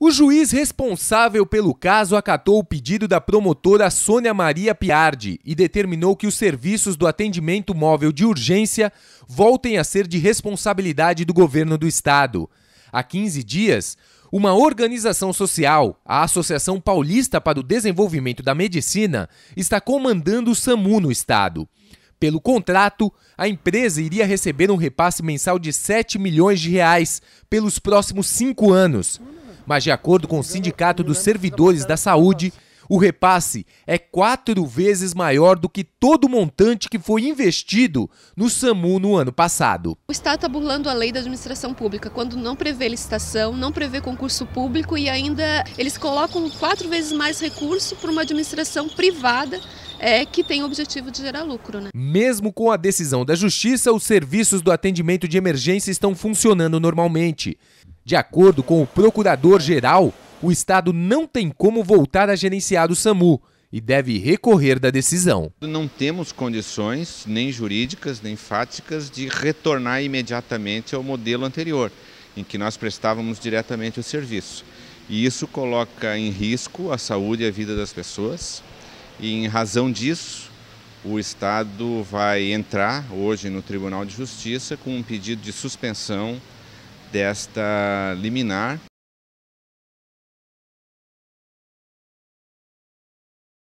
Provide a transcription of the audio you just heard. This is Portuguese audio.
O juiz responsável pelo caso acatou o pedido da promotora Sônia Maria Piardi e determinou que os serviços do atendimento móvel de urgência voltem a ser de responsabilidade do governo do estado. Há 15 dias, uma organização social, a Associação Paulista para o Desenvolvimento da Medicina, está comandando o SAMU no estado. Pelo contrato, a empresa iria receber um repasse mensal de 7 milhões de reais pelos próximos cinco anos. Mas, de acordo com o Sindicato dos Servidores da Saúde, o repasse é quatro vezes maior do que todo o montante que foi investido no SAMU no ano passado. O Estado está burlando a lei da administração pública, quando não prevê licitação, não prevê concurso público e ainda eles colocam quatro vezes mais recurso para uma administração privada é, que tem o objetivo de gerar lucro. Né? Mesmo com a decisão da Justiça, os serviços do atendimento de emergência estão funcionando normalmente. De acordo com o procurador-geral, o Estado não tem como voltar a gerenciar o SAMU e deve recorrer da decisão. Não temos condições, nem jurídicas, nem fáticas, de retornar imediatamente ao modelo anterior, em que nós prestávamos diretamente o serviço. E isso coloca em risco a saúde e a vida das pessoas, e em razão disso, o Estado vai entrar hoje no Tribunal de Justiça com um pedido de suspensão desta liminar